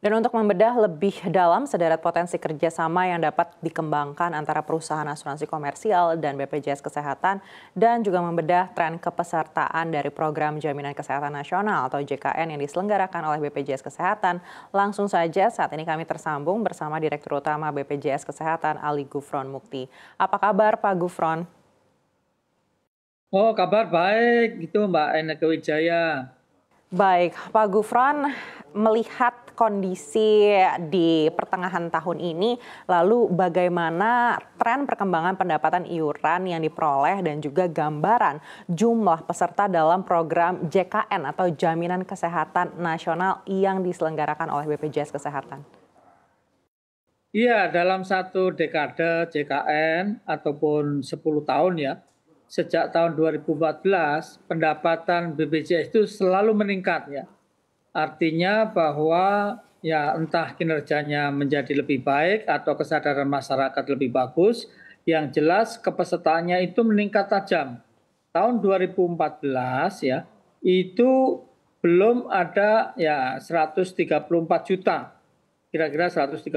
Dan untuk membedah lebih dalam sederet potensi kerjasama yang dapat dikembangkan antara perusahaan asuransi komersial dan BPJS Kesehatan dan juga membedah tren kepesertaan dari program Jaminan Kesehatan Nasional atau JKN yang diselenggarakan oleh BPJS Kesehatan. Langsung saja saat ini kami tersambung bersama Direktur Utama BPJS Kesehatan Ali Gufron Mukti. Apa kabar Pak Gufron? Oh kabar baik gitu Mbak Enneke Wijaya. Baik, Pak Gufron, melihat kondisi di pertengahan tahun ini, lalu bagaimana tren perkembangan pendapatan iuran yang diperoleh dan juga gambaran jumlah peserta dalam program JKN atau Jaminan Kesehatan Nasional yang diselenggarakan oleh BPJS Kesehatan? Iya, dalam satu dekade JKN ataupun 10 tahun ya, sejak tahun 2014 pendapatan BPJS itu selalu meningkat ya. Artinya bahwa ya entah kinerjanya menjadi lebih baik atau kesadaran masyarakat lebih bagus, yang jelas kepesertaannya itu meningkat tajam. Tahun 2014 ya, itu belum ada ya 134 juta. Kira-kira 133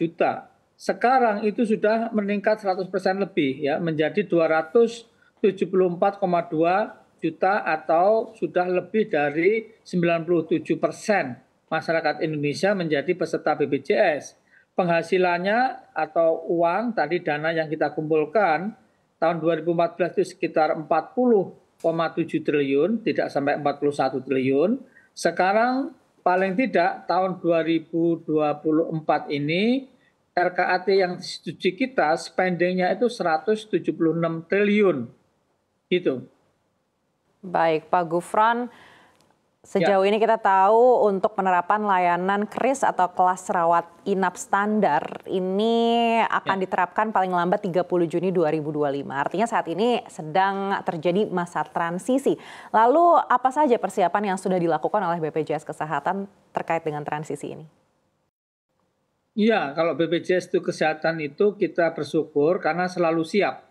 juta. Sekarang itu sudah meningkat 100% lebih ya menjadi 200 74,2 juta atau sudah lebih dari 97 persen masyarakat Indonesia menjadi peserta BPJS. Penghasilannya atau uang tadi dana yang kita kumpulkan tahun 2014 itu sekitar 40,7 triliun, tidak sampai 41 triliun. Sekarang paling tidak tahun 2024 ini RKAT yang disetujui kita spendingnya itu 176 triliun itu. Baik, Pak Gufran, sejauh ya. ini kita tahu untuk penerapan layanan KRIS atau kelas rawat inap standar ini akan ya. diterapkan paling lambat 30 Juni 2025. Artinya saat ini sedang terjadi masa transisi. Lalu apa saja persiapan yang sudah dilakukan oleh BPJS Kesehatan terkait dengan transisi ini? Iya, kalau BPJS itu kesehatan itu kita bersyukur karena selalu siap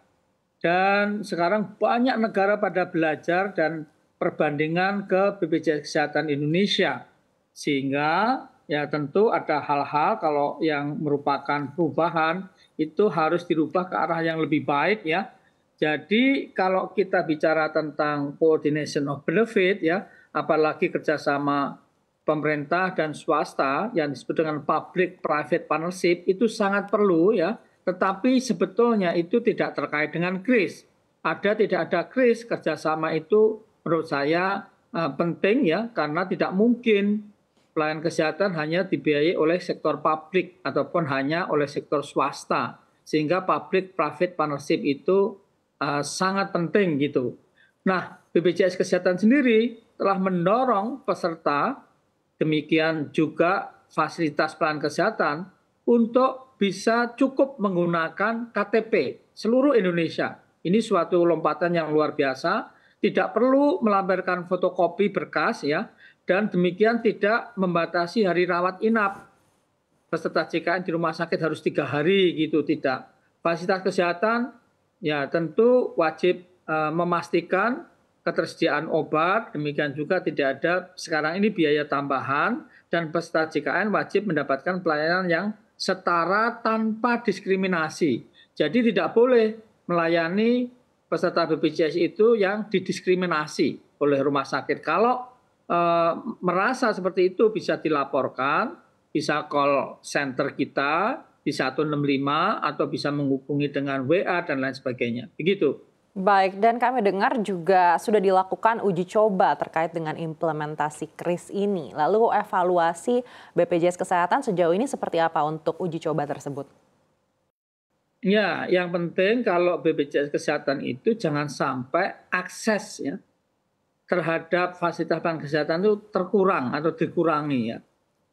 dan sekarang banyak negara pada belajar dan perbandingan ke BPJS Kesehatan Indonesia. Sehingga ya tentu ada hal-hal kalau yang merupakan perubahan itu harus dirubah ke arah yang lebih baik ya. Jadi kalau kita bicara tentang coordination of benefit ya, apalagi kerjasama pemerintah dan swasta yang disebut dengan public-private partnership itu sangat perlu ya tetapi sebetulnya itu tidak terkait dengan kris. Ada tidak ada kris kerjasama itu menurut saya eh, penting ya karena tidak mungkin pelayanan kesehatan hanya dibiayai oleh sektor publik ataupun hanya oleh sektor swasta sehingga public private partnership itu uh, sangat penting gitu. Nah, BPJS Kesehatan sendiri telah mendorong peserta demikian juga fasilitas pelayanan kesehatan untuk bisa cukup menggunakan KTP seluruh Indonesia. Ini suatu lompatan yang luar biasa, tidak perlu melampirkan fotokopi berkas ya, dan demikian tidak membatasi hari rawat inap. Peserta JKN di rumah sakit harus tiga hari gitu, tidak. Fasilitas kesehatan ya tentu wajib uh, memastikan ketersediaan obat, demikian juga tidak ada sekarang ini biaya tambahan dan peserta JKN wajib mendapatkan pelayanan yang setara tanpa diskriminasi. Jadi tidak boleh melayani peserta BPJS itu yang didiskriminasi oleh rumah sakit. Kalau e, merasa seperti itu bisa dilaporkan, bisa call center kita di 165 atau bisa menghubungi dengan WA dan lain sebagainya. Begitu. Baik, dan kami dengar juga sudah dilakukan uji coba terkait dengan implementasi KRIS ini. Lalu evaluasi BPJS Kesehatan sejauh ini seperti apa untuk uji coba tersebut? Ya, yang penting kalau BPJS Kesehatan itu jangan sampai akses ya terhadap fasilitas pelayanan kesehatan itu terkurang atau dikurangi ya.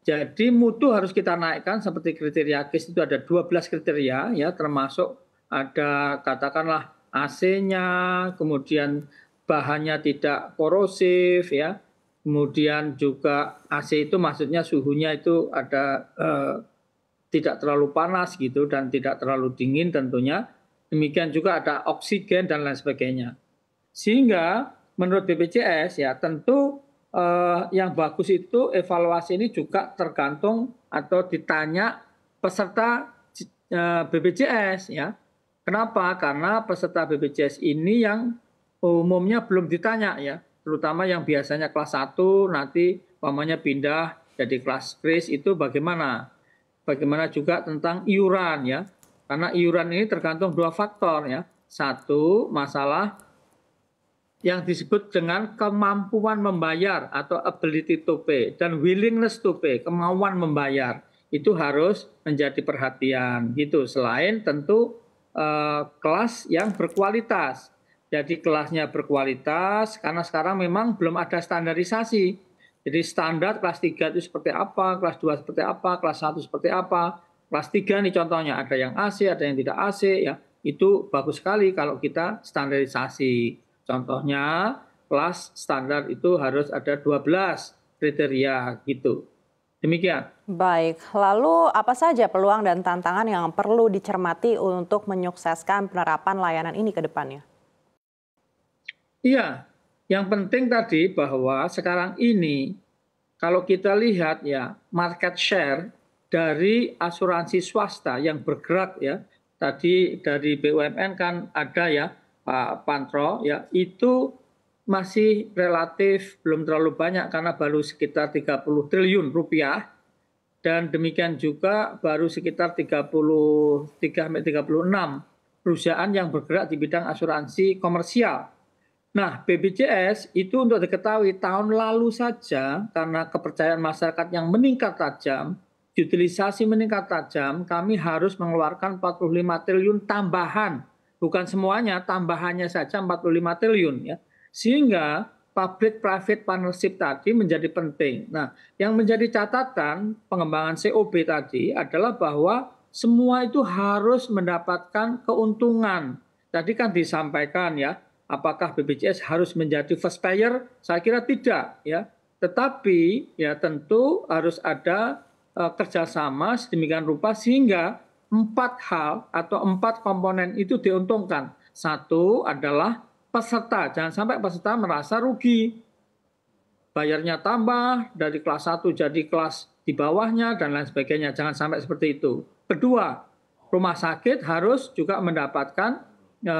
Jadi mutu harus kita naikkan seperti kriteria kris itu ada 12 kriteria ya termasuk ada katakanlah AC-nya, kemudian bahannya tidak korosif ya. Kemudian juga AC itu maksudnya suhunya itu ada eh, tidak terlalu panas gitu dan tidak terlalu dingin tentunya. Demikian juga ada oksigen dan lain sebagainya. Sehingga menurut BPJS ya tentu eh, yang bagus itu evaluasi ini juga tergantung atau ditanya peserta eh, BPJS ya Kenapa? Karena peserta BPJS ini yang umumnya belum ditanya ya, terutama yang biasanya kelas 1 nanti pamannya pindah jadi kelas kris itu bagaimana? Bagaimana juga tentang iuran ya. Karena iuran ini tergantung dua faktor ya. Satu, masalah yang disebut dengan kemampuan membayar atau ability to pay dan willingness to pay, kemauan membayar. Itu harus menjadi perhatian gitu. Selain tentu Eh, kelas yang berkualitas. Jadi kelasnya berkualitas karena sekarang memang belum ada standarisasi. Jadi standar kelas 3 itu seperti apa, kelas 2 seperti apa, kelas 1 seperti apa. Kelas 3 nih contohnya ada yang AC, ada yang tidak AC ya. Itu bagus sekali kalau kita standarisasi. Contohnya kelas standar itu harus ada 12 kriteria gitu. Demikian. Baik, lalu apa saja peluang dan tantangan yang perlu dicermati untuk menyukseskan penerapan layanan ini ke depannya? Iya, yang penting tadi bahwa sekarang ini kalau kita lihat ya market share dari asuransi swasta yang bergerak ya tadi dari BUMN kan ada ya Pak Pantro ya itu masih relatif belum terlalu banyak karena baru sekitar 30 triliun rupiah dan demikian juga baru sekitar 33 36 perusahaan yang bergerak di bidang asuransi komersial. Nah, BPJS itu untuk diketahui tahun lalu saja karena kepercayaan masyarakat yang meningkat tajam, utilisasi meningkat tajam, kami harus mengeluarkan 45 triliun tambahan. Bukan semuanya, tambahannya saja 45 triliun ya sehingga public private partnership tadi menjadi penting. Nah, yang menjadi catatan pengembangan COB tadi adalah bahwa semua itu harus mendapatkan keuntungan. Tadi kan disampaikan ya, apakah BPJS harus menjadi first payer? Saya kira tidak ya. Tetapi ya tentu harus ada uh, kerjasama sedemikian rupa sehingga empat hal atau empat komponen itu diuntungkan. Satu adalah peserta, jangan sampai peserta merasa rugi. Bayarnya tambah dari kelas 1 jadi kelas di bawahnya dan lain sebagainya. Jangan sampai seperti itu. Kedua, rumah sakit harus juga mendapatkan e,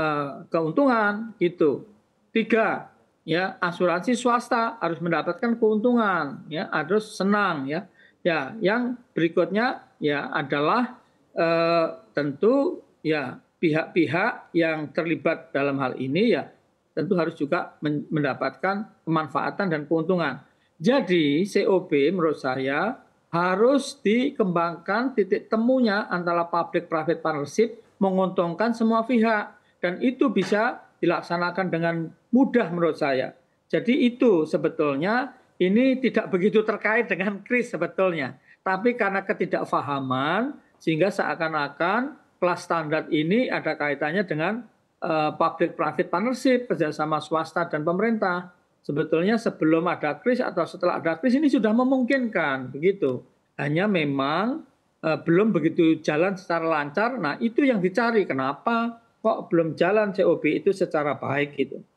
keuntungan gitu. Tiga, ya asuransi swasta harus mendapatkan keuntungan, ya harus senang ya. Ya, yang berikutnya ya adalah e, tentu ya pihak-pihak yang terlibat dalam hal ini ya tentu harus juga mendapatkan pemanfaatan dan keuntungan. Jadi COP menurut saya harus dikembangkan titik temunya antara public-private partnership menguntungkan semua pihak. Dan itu bisa dilaksanakan dengan mudah menurut saya. Jadi itu sebetulnya ini tidak begitu terkait dengan kris sebetulnya. Tapi karena ketidakfahaman sehingga seakan-akan kelas standar ini ada kaitannya dengan Eh, public-private partnership, kerjasama swasta dan pemerintah, sebetulnya sebelum ada kris atau setelah ada kris ini sudah memungkinkan begitu. Hanya memang eh, belum begitu jalan secara lancar. Nah, itu yang dicari. Kenapa kok belum jalan COB itu secara baik gitu.